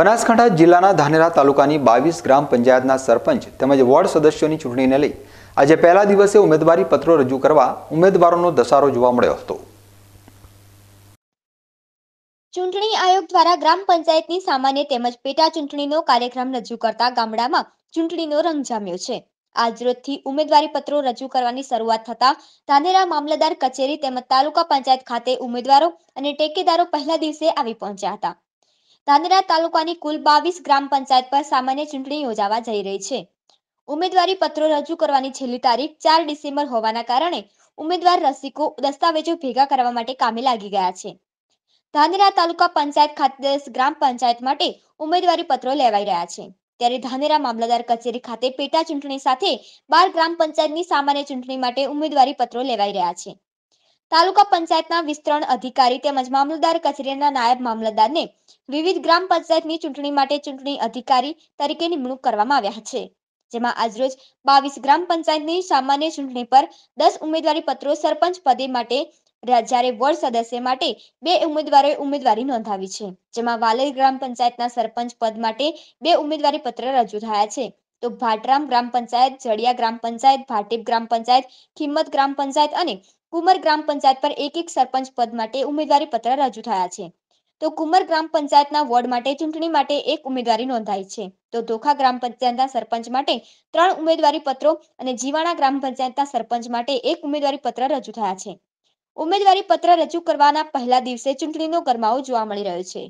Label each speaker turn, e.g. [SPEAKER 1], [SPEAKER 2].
[SPEAKER 1] બનાસકાંઠા જિલ્લાના ધાનેરા તાલુકાની બાવીસ ગ્રામ પંચાયતના સરપંચ તેમજ વોર્ડ સદસ્યોની ચૂંટણીને લઈ આજે પહેલા દિવસે ઉમેદવારી પત્રો રજૂ કરવા ઉમેદવારોનો દસારો જોવા મળ્યો હતો
[SPEAKER 2] ચૂંટણી આયોગ દ્વારા ગ્રામ પંચાયતની સામાન્ય તેમજ પેટા ચૂંટણીનો કાર્યક્રમ રજૂ કરતા ગામડામાં ચૂંટણીનો રંગ જામ્યો છે આજરોજથી ઉમેદવારી પત્રો રજૂ કરવાની શરૂઆત થતા ધાનેરા મામલતદાર કચેરી તેમજ તાલુકા પંચાયત ખાતે ઉમેદવારો અને ટેકેદારો પહેલા દિવસે આવી પહોંચ્યા હતા ધાનેરા તાલુકાની કુલ બાવીસ ગ્રામ પંચાયત પર સામાન્ય ચૂંટણી યોજાવા જઈ રહી છે ઉમેદવારી પત્રો રજૂ કરવાની છેલ્લી તારીખ ચાર ડિસેમ્બર હોવાના કારણે ઉમેદવાર રસિકો દસ્તાવેજો ભેગા કરવા માટે કામે લાગી ગયા છે ધાનેરા તાલુકા પંચાયત ખાતે ગ્રામ પંચાયત માટે ઉમેદવારી પત્રો લેવાઈ રહ્યા છે ત્યારે ધાનેરા મામલતદાર કચેરી ખાતે પેટા ચૂંટણી સાથે બાર ગ્રામ પંચાયતની સામાન્ય ચૂંટણી માટે ઉમેદવારી પત્રો લેવાઈ રહ્યા છે તાલુકા પંચાયતના વિસ્તરણ અધિકારી તેમજ મામલતદાર કચેરીના નાયબ મામલતદારને વિવિધ ગ્રામ પંચાયતની ચૂંટણી માટે ચૂંટણી અધિકારી તરીકે નિમણૂક કરવામાં આવ્યા છે જેમાં આજરોજ બાવીસ ગ્રામ પંચાયતની સામાન્ય ચૂંટણી પર દસ ઉમેદવારી પત્રો સરપંચ પદે માટે જ્યારે વોર્ડ સદસ્ય માટે બે ઉમેદવારોએ ઉમેદવારી નોંધાવી છે જેમાં વાલેર ગ્રામ પંચાયતના સરપંચ પદ માટે બે ઉમેદવારી પત્ર રજૂ થયા છે તો ભાટરામ ગ્રામ પંચાયત જડિયા ગ્રામ પંચાયત ભાટીપ ગ્રામ પંચાયત ખિંમત ગ્રામ પંચાયત અને કુમર ગ્રામ પંચાયત પર એક એક સરપંચ પદ માટે ઉમેદવારી પત્ર રજૂ થયા છે તો કુમર ગ્રામ પંચાયતના વોર્ડ માટે ચૂંટણી માટે એક ઉમેદવારી નોંધાઈ છે તો ધોખા ગ્રામ પંચાયતના સરપંચ માટે ત્રણ ઉમેદવારી પત્રો અને જીવાણા ગ્રામ પંચાયતના સરપંચ માટે એક ઉમેદવારી પત્ર રજૂ થયા છે ઉમેદવારી પત્ર રજૂ કરવાના પહેલા દિવસે ચૂંટણીનો ગરમાવો જોવા મળી રહ્યો છે